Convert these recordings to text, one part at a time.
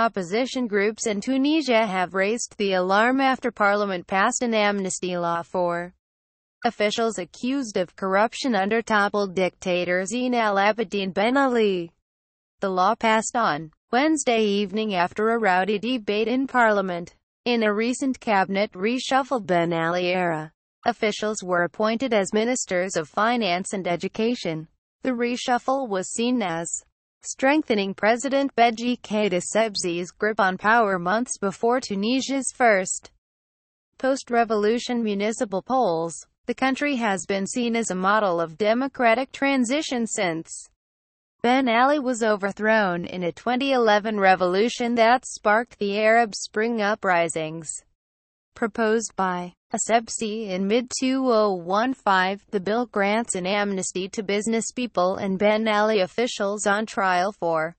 Opposition groups in Tunisia have raised the alarm after parliament passed an amnesty law for officials accused of corruption under toppled dictator Zine al-Abidine Ben Ali. The law passed on Wednesday evening after a rowdy debate in parliament. In a recent cabinet reshuffle Ben Ali era, officials were appointed as ministers of finance and education. The reshuffle was seen as strengthening President Beji Caidessebzi's grip on power months before Tunisia's first post-revolution municipal polls. The country has been seen as a model of democratic transition since Ben Ali was overthrown in a 2011 revolution that sparked the Arab Spring uprisings proposed by Asepsi in mid-2015, the bill grants an amnesty to business people and Ben Ali officials on trial for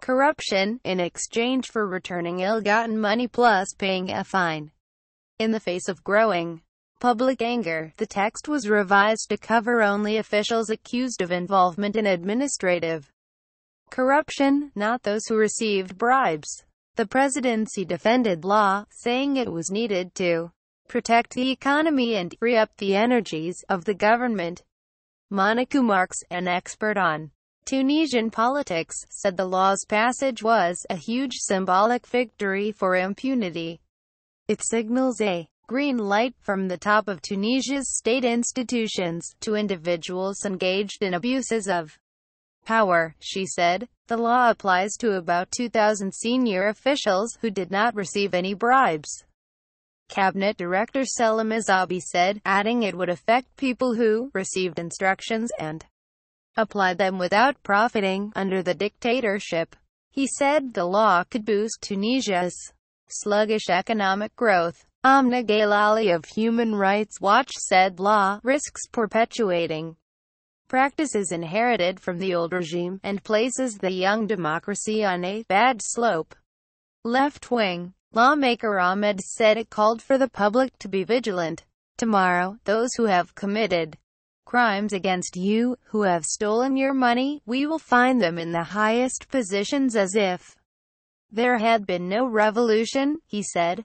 corruption, in exchange for returning ill-gotten money plus paying a fine. In the face of growing public anger, the text was revised to cover only officials accused of involvement in administrative corruption, not those who received bribes. The presidency defended law, saying it was needed to protect the economy and free up the energies of the government. Monaco Marks, an expert on Tunisian politics, said the law's passage was a huge symbolic victory for impunity. It signals a green light from the top of Tunisia's state institutions to individuals engaged in abuses of power, she said. The law applies to about 2,000 senior officials who did not receive any bribes. Cabinet Director Selim Azabi said, adding it would affect people who received instructions and applied them without profiting under the dictatorship. He said the law could boost Tunisia's sluggish economic growth. Amna Galali of Human Rights Watch said law risks perpetuating practices inherited from the old regime and places the young democracy on a bad slope. Left wing Lawmaker Ahmed said it called for the public to be vigilant. Tomorrow, those who have committed crimes against you, who have stolen your money, we will find them in the highest positions as if there had been no revolution, he said.